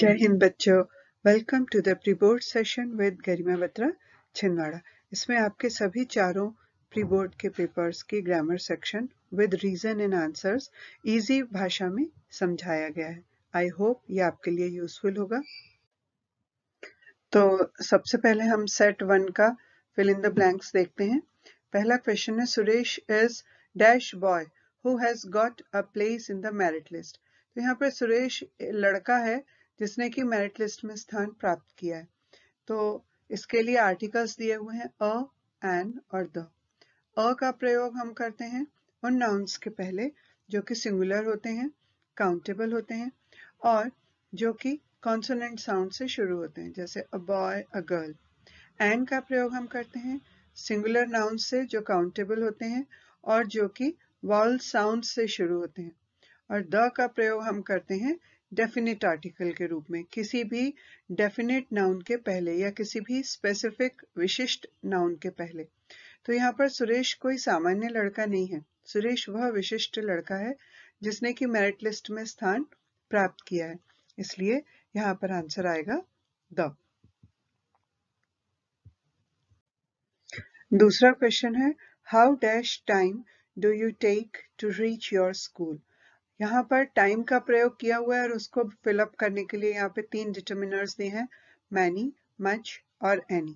जय हिंद बच्चों welcome to the pre board session with Garima Batra Chhindwara इसमें आपके सभी चारों प्री बोर्ड के पेपर्स की grammar section with reason and answers easy भाषा में समझाया गया है आई होप ये आपके लिए यूजफुल होगा तो सबसे पहले हम सेट वन का फिल इन द ब्लैंक्स देखते हैं पहला क्वेश्चन है Suresh is dash boy who has got a place in the merit list तो यहाँ पर सुरेश लड़का है जिसने कि मेरिट लिस्ट में स्थान प्राप्त किया है तो इसके लिए आर्टिकल्स दिए हुए हैं अ एन और द अ का प्रयोग हम करते हैं उन नाउन्स के पहले जो कि सिंगुलर होते हैं काउंटेबल होते हैं और जो कि कॉन्सोनेंट साउंड से शुरू होते हैं जैसे a boy a girl an का प्रयोग हम करते हैं सिंगुलर नाउन से जो काउंटेबल होते हैं और जो कि वॉल साउंड से शुरू होते हैं और द का प्रयोग हम करते हैं डेफिनेट आर्टिकल के रूप में किसी भी डेफिनेट नाउन के पहले या किसी भी स्पेसिफिक विशिष्ट नाउन के पहले तो यहाँ पर सुरेश कोई सामान्य लड़का नहीं है सुरेश वह विशिष्ट लड़का है जिसने की मेरिट लिस्ट में स्थान प्राप्त किया है इसलिए यहाँ पर आंसर आएगा द दूसरा क्वेश्चन है how dash time do you take to reach your school यहाँ पर टाइम का प्रयोग किया हुआ है और उसको फिलअप करने के लिए यहाँ पे तीन डिटर्मिनर्स दिए हैं मैनी मच और एनी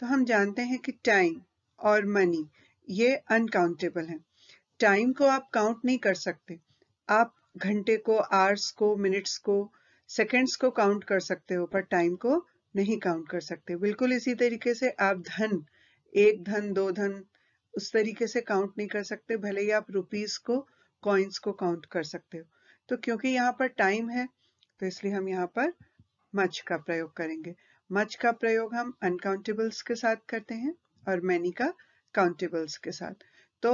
तो हम जानते हैं कि टाइम और मनी ये अनकाउंटेबल है टाइम को आप काउंट नहीं कर सकते आप घंटे को आवर्स को मिनट्स को सेकंड्स को काउंट कर सकते हो पर टाइम को नहीं काउंट कर सकते बिल्कुल इसी तरीके से आप धन एक धन दो धन उस तरीके से काउंट नहीं कर सकते भले ही आप रुपीस को कॉइन्स को काउंट कर सकते हो तो क्योंकि यहाँ पर टाइम है तो इसलिए हम यहाँ पर मच का प्रयोग करेंगे मच का प्रयोग हम अनकाउंटेबल्स के साथ करते हैं और मैनी का काउंटेबल्स के साथ तो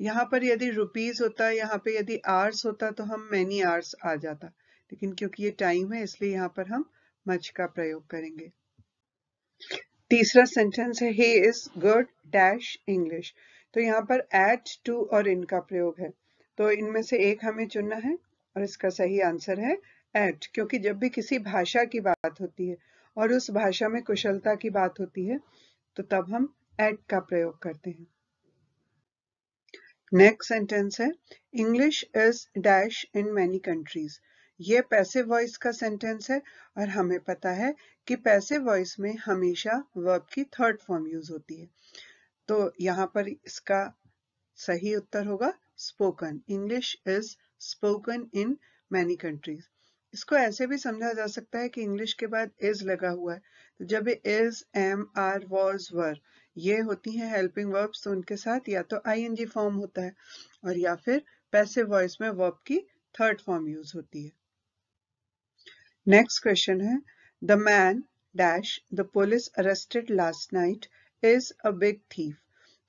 यहाँ पर यदि रुपीज होता यहाँ पे यदि आर्स होता तो हम मैनी आर्स आ जाता लेकिन क्योंकि ये टाइम है इसलिए यहाँ पर हम मच का प्रयोग करेंगे तीसरा सेंटेंस है he is good dash English तो यहाँ पर एट टू और इनका प्रयोग है तो इनमें से एक हमें चुनना है और इसका सही आंसर है एक्ट क्योंकि जब भी किसी भाषा की बात होती है और उस भाषा में कुशलता की बात होती है तो तब हम एट का प्रयोग करते हैं नेक्स्ट सेंटेंस है English is dash in many countries ये पैसे वॉइस का सेंटेंस है और हमें पता है कि पैसे वॉइस में हमेशा वर्ब की थर्ड फॉर्म यूज होती है तो यहाँ पर इसका सही उत्तर होगा spoken English is spoken in many countries इसको ऐसे भी समझा जा सकता है कि इंग्लिश के बाद इज लगा हुआ है तो जब is am are was were ये होती है हेल्पिंग वर्ब्स तो उनके साथ या तो आई आईएनजी फॉर्म होता है और या फिर पैसे वॉइस में वर्ब की थर्ड फॉर्म यूज होती है नेक्स्ट क्वेश्चन है the man dash the police arrested last night is a thief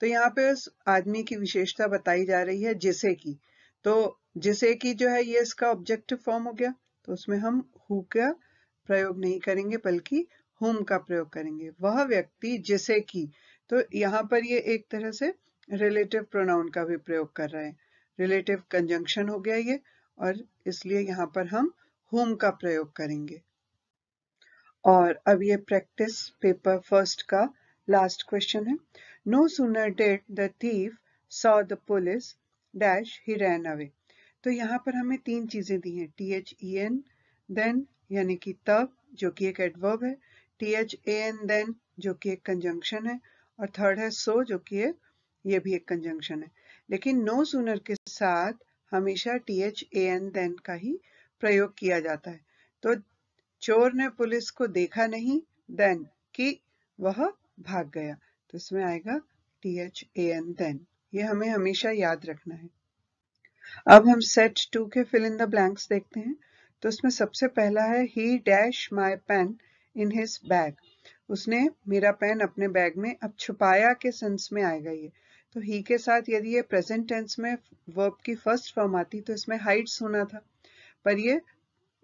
तो यहाँ पे उस आदमी की विशेषता बताई जा रही है जिसे की तो जिसे की जो है ये इसका ऑब्जेक्टिव फॉर्म हो गया तो उसमें हम हु का प्रयोग नहीं करेंगे बल्कि हुम का प्रयोग करेंगे वह व्यक्ति जिसे की तो यहाँ पर ये एक तरह से रिलेटिव प्रोनाउन का भी प्रयोग कर रहे हैं रिलेटिव कंजंक्शन हो गया ये और इसलिए यहाँ पर हम हुम का प्रयोग करेंगे और अब ये प्रैक्टिस पेपर फर्स्ट का लास्ट क्वेश्चन है No sooner did the thief saw the police dash he ran away. तो यहाँ पर हमें तीन चीजें दी हैं T H E N then यानी कि तब जो कि एक एडवर्ब है T H A N than जो कि एक कंजंक्शन है और थर्ड है सो so, जो कि एक ये भी एक कंजंक्शन है लेकिन नो सुनर के साथ हमेशा T H A N than का ही प्रयोग किया जाता है तो चोर ने पुलिस को देखा नहीं देन कि वह भाग गया तो इसमें आएगा T H A N than ये हमें हमेशा याद रखना है अब हम सेट टू के फिल इन द ब्लैंक्स देखते हैं तो इसमें सबसे पहला है he dash my pen in his bag उसने मेरा पेन अपने बैग में अब छुपाया के सेंस में आएगा ये तो ही के साथ यदि ये प्रेजेंट टेंस में वर्ब की फर्स्ट फॉर्म आती तो इसमें हाइड्स होना था पर ये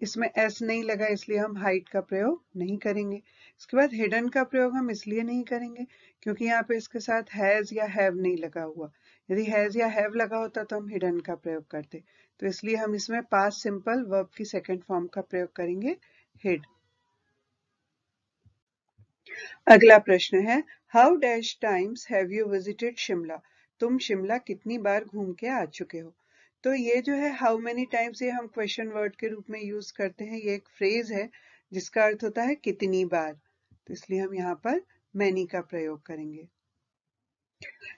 इसमें एस नहीं लगा इसलिए हम हाइट का प्रयोग नहीं करेंगे इसके बाद हिडन का प्रयोग हम इसलिए नहीं करेंगे क्योंकि यहाँ पे इसके साथ हैज या हैव नहीं लगा हुआ यदि हैज या हैव लगा होता तो हम हिडन का प्रयोग करते तो इसलिए हम इसमें पास सिंपल वर्ब की सेकेंड फॉर्म का प्रयोग करेंगे हिड अगला प्रश्न है how dash times have you visited Shimla तुम शिमला कितनी बार घूम के आ चुके हो तो ये जो है हाउ मेनी टाइम्स ये हम क्वेश्चन वर्ड के रूप में यूज करते हैं ये एक फ्रेज है जिसका अर्थ होता है कितनी बार तो इसलिए हम यहाँ पर मैनी का प्रयोग करेंगे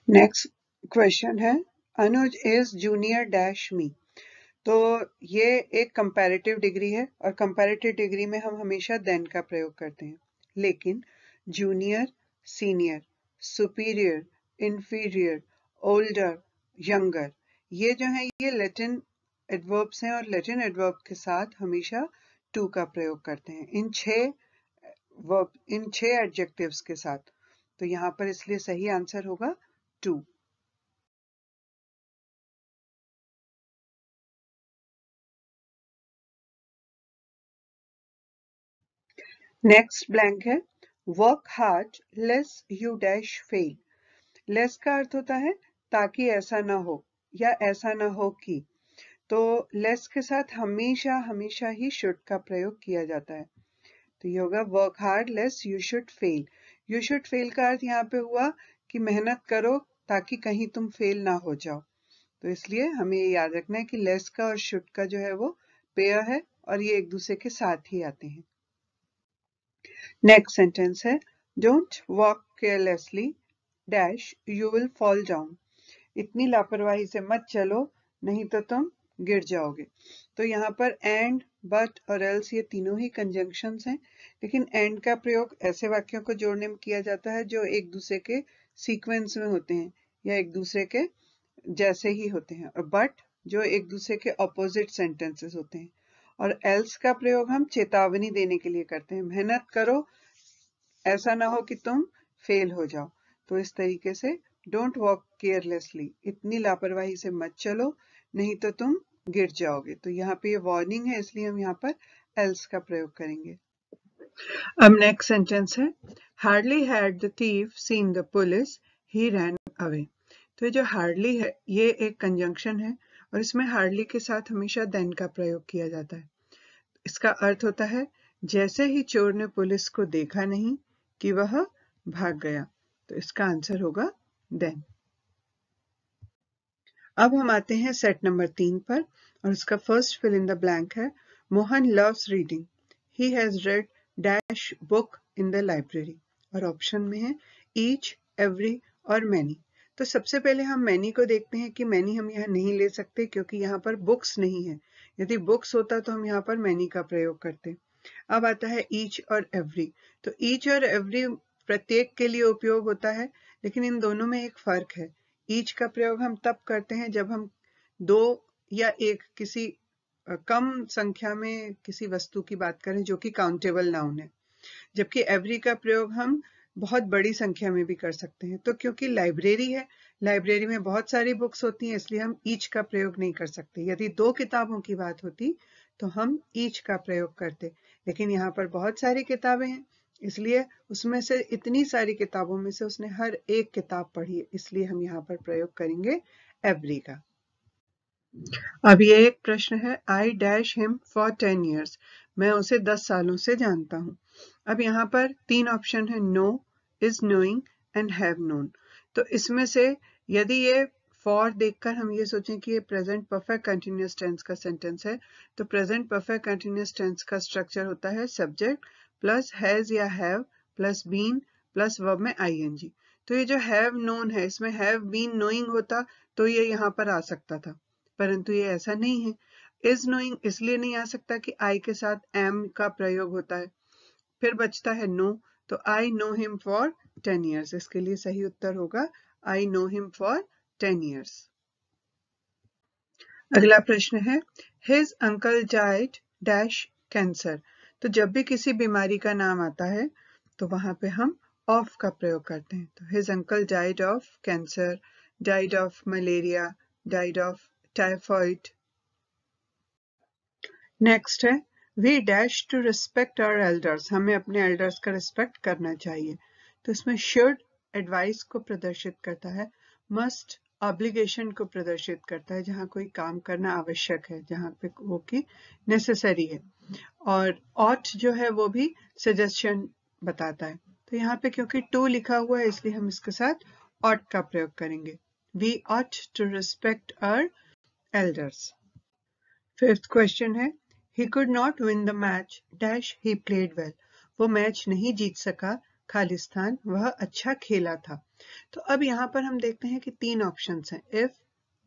नेक्स्ट क्वेश्चन है Anuj is junior dash me तो ये एक कंपैरेटिव डिग्री है और कंपैरेटिव डिग्री में हम हमेशा देन का प्रयोग करते हैं लेकिन junior senior superior inferior older younger ये जो है ये लेटिन एडवर्ब्स हैं और लेटिन एडवर्ब के साथ हमेशा टू का प्रयोग करते हैं इन छह वर्ब इन छह एडजेक्टिव्स के साथ तो यहाँ पर इसलिए सही आंसर होगा टू नेक्स्ट ब्लैंक है work hard less you dash fail less का अर्थ होता है ताकि ऐसा ना हो या ऐसा ना हो कि तो लेस के साथ हमेशा हमेशा ही शुड का प्रयोग किया जाता है तो ये होगा work hard less you should fail you should fail का अर्थ यहाँ पे हुआ कि मेहनत करो ताकि कहीं तुम फेल ना हो जाओ तो इसलिए हमें ये याद रखना है कि लेस का और शुड का जो है वो पेयर है और ये एक दूसरे के साथ ही आते हैं नेक्स्ट सेंटेंस है don't walk carelessly dash you will fall down इतनी लापरवाही से मत चलो नहीं तो तुम गिर जाओगे तो यहाँ पर एंड बट और एल्स ये तीनों ही कंजंक्शन हैं लेकिन एंड का प्रयोग ऐसे वाक्यों को जोड़ने में किया जाता है जो एक दूसरे के सीक्वेंस में होते हैं या एक दूसरे के जैसे ही होते हैं और बट जो एक दूसरे के अपोजिट सेंटेंसेस होते हैं और एल्स का प्रयोग हम चेतावनी देने के लिए करते हैं मेहनत करो ऐसा ना हो कि तुम फेल हो जाओ तो इस तरीके से डोंट वॉक केयरलेसली इतनी लापरवाही से मत चलो नहीं तो तुम गिर जाओगे तो यहाँ पे ये वार्निंग है इसलिए हम यहाँ पर एल्स का प्रयोग करेंगे अब नेक्स्ट सेंटेंस है hardly had the thief seen the police he ran away तो ये जो हार्डली है ये एक कंजंक्शन है और इसमें हार्डली के साथ हमेशा देन का प्रयोग किया जाता है इसका अर्थ होता है जैसे ही चोर ने पुलिस को देखा नहीं कि वह भाग गया तो इसका आंसर होगा देन अब हम आते हैं सेट नंबर तीन पर और उसका first fill in the blank है Mohan loves reading he has read dash book in the library और ऑप्शन में है ईच एवरी और मैनी तो सबसे पहले हम मैनी को देखते हैं कि मैनी हम यहाँ नहीं ले सकते क्योंकि यहाँ पर बुक्स नहीं है यदि बुक्स होता तो हम यहाँ पर मैनी का प्रयोग करते अब आता है ईच और एवरी तो ईच और एवरी प्रत्येक के लिए उपयोग होता है लेकिन इन दोनों में एक फर्क है ईच का प्रयोग हम तब करते हैं जब हम दो या एक किसी कम संख्या में किसी वस्तु की बात करें जो कि काउंटेबल नाउन है जबकि एवरी का प्रयोग हम बहुत बड़ी संख्या में भी कर सकते हैं तो क्योंकि लाइब्रेरी है लाइब्रेरी में बहुत सारी बुक्स होती हैं इसलिए हम ईच का प्रयोग नहीं कर सकते यदि दो किताबों की बात होती तो हम ईच का प्रयोग करते लेकिन यहाँ पर बहुत सारी किताबें हैं इसलिए उसमें से इतनी सारी किताबों में से उसने हर एक किताब पढ़ी इसलिए हम यहाँ पर प्रयोग करेंगे एवरी का अब ये एक प्रश्न है I dash him for ten years मैं उसे दस सालों से जानता हूँ अब यहाँ पर तीन ऑप्शन है know is knowing and have known तो इसमें से यदि ये फॉर देखकर हम ये सोचें कि ये प्रेजेंट परफेक्ट कंटिन्यूस टेंस का सेंटेंस है तो प्रेजेंट परफेक्ट कंटिन्यूस टेंस का स्ट्रक्चर होता है सब्जेक्ट प्लस हैज़ या have plus been plus verb में आईएनजी तो ये जो हैव नोन है इसमें हैव बीन नोइंग होता तो ये यहाँ पर आ सकता था परंतु ये ऐसा नहीं है इज नोइंग इसलिए नहीं आ सकता कि आई के साथ एम का प्रयोग होता है फिर बचता है नो तो I know him for ten years इसके लिए सही उत्तर होगा I know him for ten years अगला प्रश्न है his uncle died dash cancer तो जब भी किसी बीमारी का नाम आता है तो वहां पे हम ऑफ का प्रयोग करते हैं तो his uncle died of cancer died of malaria died of typhoid next है we dash to respect our elders हमें अपने एल्डर्स का रिस्पेक्ट करना चाहिए तो इसमें शुड एडवाइस को प्रदर्शित करता है मस्ट ऑब्लिगेशन को प्रदर्शित करता है जहाँ कोई काम करना आवश्यक है जहाँ पे वो की नेसेसरी है और ऑट जो है वो भी सजेशन बताता है तो यहाँ पे क्योंकि टू लिखा हुआ है इसलिए हम इसके साथ ऑट का प्रयोग करेंगे we ought to respect our elders fifth question है he could not win the match dash he played well वो मैच नहीं जीत सका खालिस्तान वह अच्छा खेला था तो अब यहाँ पर हम देखते हैं कि तीन ऑप्शन हैं इफ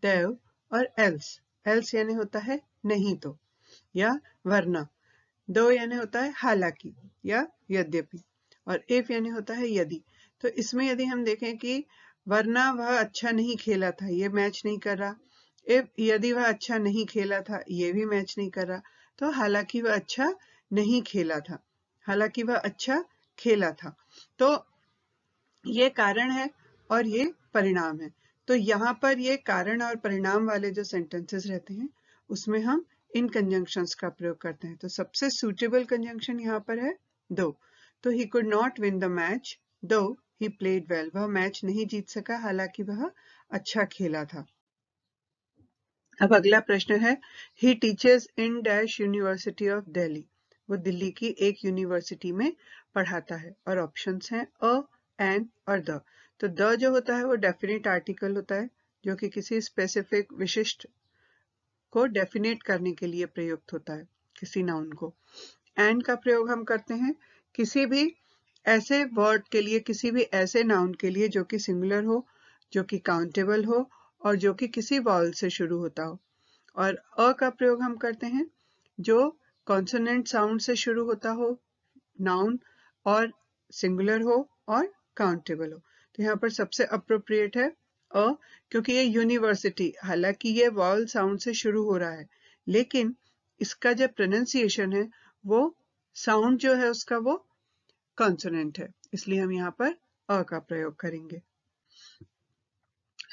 देव और एल्स एल्स यानी होता है नहीं तो या वरना दो यानी होता है हालांकि या यद्यपि और इफ यानी होता है यदि तो इसमें यदि हम देखें कि वरना वह अच्छा नहीं खेला था ये मैच नहीं कर रहा इफ यदि वह अच्छा नहीं खेला था ये भी मैच नहीं कर रहा तो हालांकि वह अच्छा नहीं खेला था हालांकि वह अच्छा खेला था तो ये कारण है और ये परिणाम है तो यहाँ पर ये कारण और परिणाम वाले जो सेंटेंसेस रहते हैं उसमें हम इन कंजंक्शन का प्रयोग करते हैं तो सबसे सुटेबल कंजंक्शन यहाँ पर है दो तो he could not win the match though he played well वह मैच नहीं जीत सका हालांकि वह अच्छा खेला था अब अगला प्रश्न है he teaches in dash university of Delhi वो दिल्ली की एक यूनिवर्सिटी में पढ़ाता है और ऑप्शन हैं अ एन और द तो द जो होता है वो डेफिनेट आर्टिकल होता है जो कि किसी स्पेसिफिक विशिष्ट को डेफिनेट करने के लिए प्रयुक्त होता है किसी नाउन को एंड का प्रयोग हम करते हैं किसी भी ऐसे वर्ड के लिए किसी भी ऐसे नाउन के लिए जो कि सिंगुलर हो जो कि काउंटेबल हो और जो कि किसी वॉल से शुरू होता हो और अ का प्रयोग हम करते हैं जो कॉन्सोनेंट साउंड से शुरू होता हो नाउन और सिंगुलर हो और काउंटेबल हो तो यहाँ पर सबसे अप्रोप्रिएट है अ क्योंकि ये यूनिवर्सिटी हालांकि ये वॉल साउंड से शुरू हो रहा है लेकिन इसका जो प्रोनाउंसिएशन है वो साउंड जो है उसका वो कॉन्सोनेंट है इसलिए हम यहाँ पर अ का प्रयोग करेंगे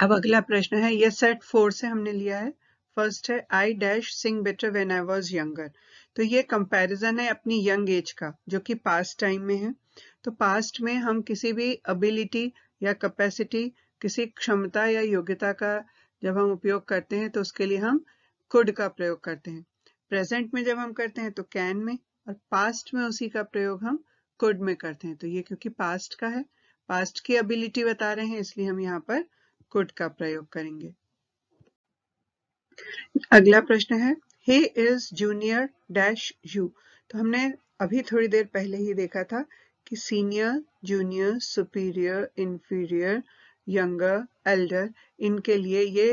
अब अगला प्रश्न है ये सेट फोर से हमने लिया है फर्स्ट है I dash sing better when I was younger तो ये कंपेरिजन है अपनी यंग एज का जो कि पास्ट टाइम में है तो पास्ट में हम किसी भी अबिलिटी या कैपेसिटी किसी क्षमता या योग्यता का जब हम उपयोग करते हैं तो उसके लिए हम कुड का प्रयोग करते हैं प्रेजेंट में जब हम करते हैं तो कैन में और पास्ट में उसी का प्रयोग हम कुड में करते हैं तो ये क्योंकि पास्ट का है पास्ट की एबिलिटी बता रहे हैं इसलिए हम यहाँ पर कुड का प्रयोग करेंगे अगला प्रश्न है he is junior dash you तो हमने अभी थोड़ी देर पहले ही देखा था कि senior junior superior inferior younger elder इनके लिए ये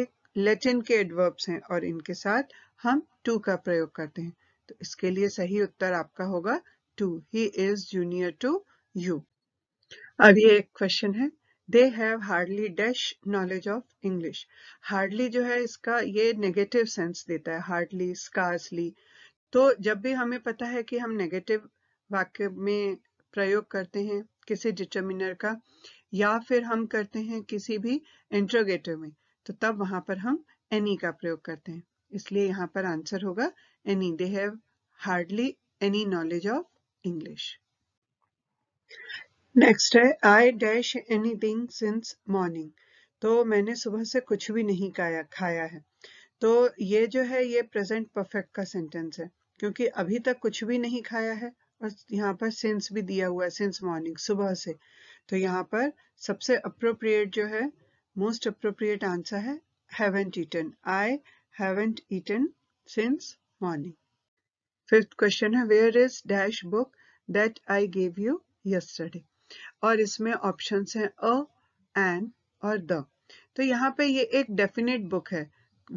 लेटिन के एडवर्ब्स हैं और इनके साथ हम टू का प्रयोग करते हैं तो इसके लिए सही उत्तर आपका होगा to he is junior to you अब ये एक क्वेश्चन है they have hardly dash knowledge of English hardly जो है इसका ये नेगेटिव सेंस देता है हार्डली स्कार्सली तो जब भी हमें पता है कि हम नेगेटिव वाक्य में प्रयोग करते हैं किसी डिटर्मिनर का या फिर हम करते हैं किसी भी इंट्रोगेटिव में तो तब वहां पर हम एनी का प्रयोग करते हैं इसलिए यहाँ पर आंसर होगा any they have hardly any knowledge of English next है I dash anything since morning तो मैंने सुबह से कुछ भी नहीं खाया खाया है तो ये जो है ये प्रेजेंट परफेक्ट का सेंटेंस है क्योंकि अभी तक कुछ भी नहीं खाया है और यहाँ पर सिंस भी दिया हुआ है सिंस मॉर्निंग सुबह से तो यहाँ पर सबसे अप्रोप्रिएट जो है मोस्ट अप्रोप्रिएट आंसर है haven't eaten I haven't eaten since morning fifth question है where is dash book that I gave you yesterday और इसमें ऑप्शंस हैं अ एन और द तो यहाँ पे ये एक डेफिनेट बुक है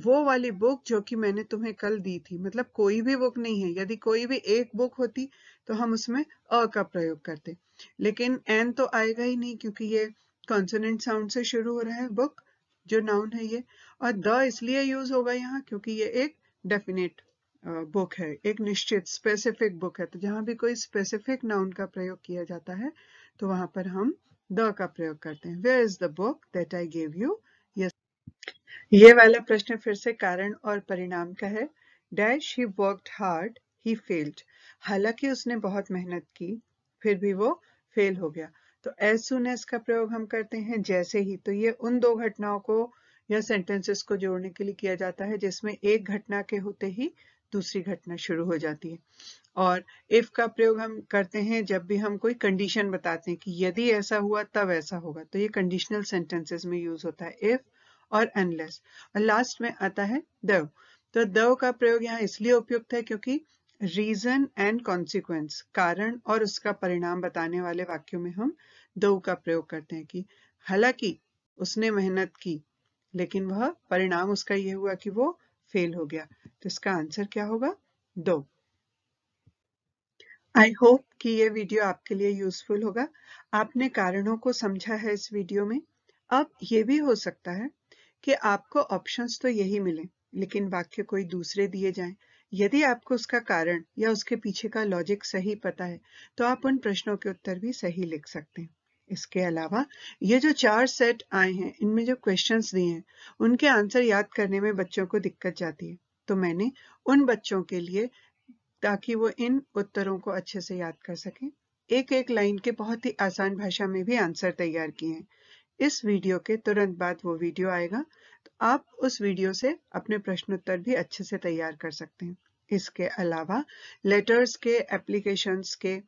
वो वाली बुक जो कि मैंने तुम्हें कल दी थी मतलब कोई भी बुक नहीं है यदि कोई भी एक बुक होती तो हम उसमें अ का प्रयोग करते लेकिन एन तो आएगा ही नहीं क्योंकि ये कॉन्सोनेंट साउंड से शुरू हो रहा है बुक जो नाउन है ये और द इसलिए यूज होगा यहाँ क्योंकि ये एक डेफिनेट बुक है एक निश्चित स्पेसिफिक बुक है तो जहां भी कोई स्पेसिफिक नाउन का प्रयोग किया जाता है तो वहां पर हम द का प्रयोग करते हैं where is the book that I gave you ये वाला प्रश्न फिर से कारण और परिणाम का है dash he worked hard he failed हालांकि उसने बहुत मेहनत की फिर भी वो फेल हो गया तो एज सुन एज का प्रयोग हम करते हैं जैसे ही तो ये उन दो घटनाओं को या सेंटेंसेस को जोड़ने के लिए किया जाता है जिसमें एक घटना के होते ही दूसरी घटना शुरू हो जाती है और इफ का प्रयोग हम करते हैं जब भी हम कोई कंडीशन बताते हैं कि यदि ऐसा हुआ तब ऐसा होगा तो ये कंडीशनल सेंटेंसेस में यूज होता है इफ और अनलेस और लास्ट में आता है दव तो दव का प्रयोग यहाँ इसलिए उपयुक्त है क्योंकि रीजन एंड कॉन्सिक्वेंस कारण और उसका परिणाम बताने वाले वाक्यों में हम दव का प्रयोग करते हैं कि हालांकि उसने मेहनत की लेकिन वह परिणाम उसका यह हुआ कि वो फेल हो गया तो इसका आंसर क्या होगा दो आई होप कि ये वीडियो आपके लिए यूजफुल होगा आपने कारणों को समझा है इस वीडियो में अब ये भी हो सकता है कि आपको ऑप्शंस तो यही मिले लेकिन वाक्य कोई दूसरे दिए जाएं यदि आपको उसका कारण या उसके पीछे का लॉजिक सही पता है तो आप उन प्रश्नों के उत्तर भी सही लिख सकते हैं इसके अलावा ये जो चार सेट आए हैं इनमें जो क्वेश्चंस दिए हैं उनके आंसर याद करने में बच्चों को दिक्कत जाती है तो मैंने उन बच्चों के लिए ताकि वो इन उत्तरों को अच्छे से याद कर सकें एक एक लाइन के बहुत ही आसान भाषा में भी आंसर तैयार किए हैं इस वीडियो के तुरंत बाद वो वीडियो आएगा तो आप उस वीडियो से अपने प्रश्न उत्तर भी अच्छे से तैयार कर सकते हैं इसके अलावा लेटर्स के एप्लीकेशंस के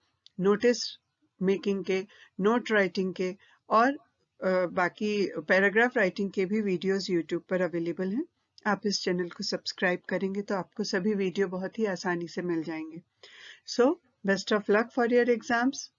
नोटिस मेकिंग के नोट राइटिंग के और बाकी पैराग्राफ राइटिंग के भी वीडियोस यूट्यूब पर अवेलेबल हैं आप इस चैनल को सब्सक्राइब करेंगे तो आपको सभी वीडियो बहुत ही आसानी से मिल जाएंगे so best of luck for your exams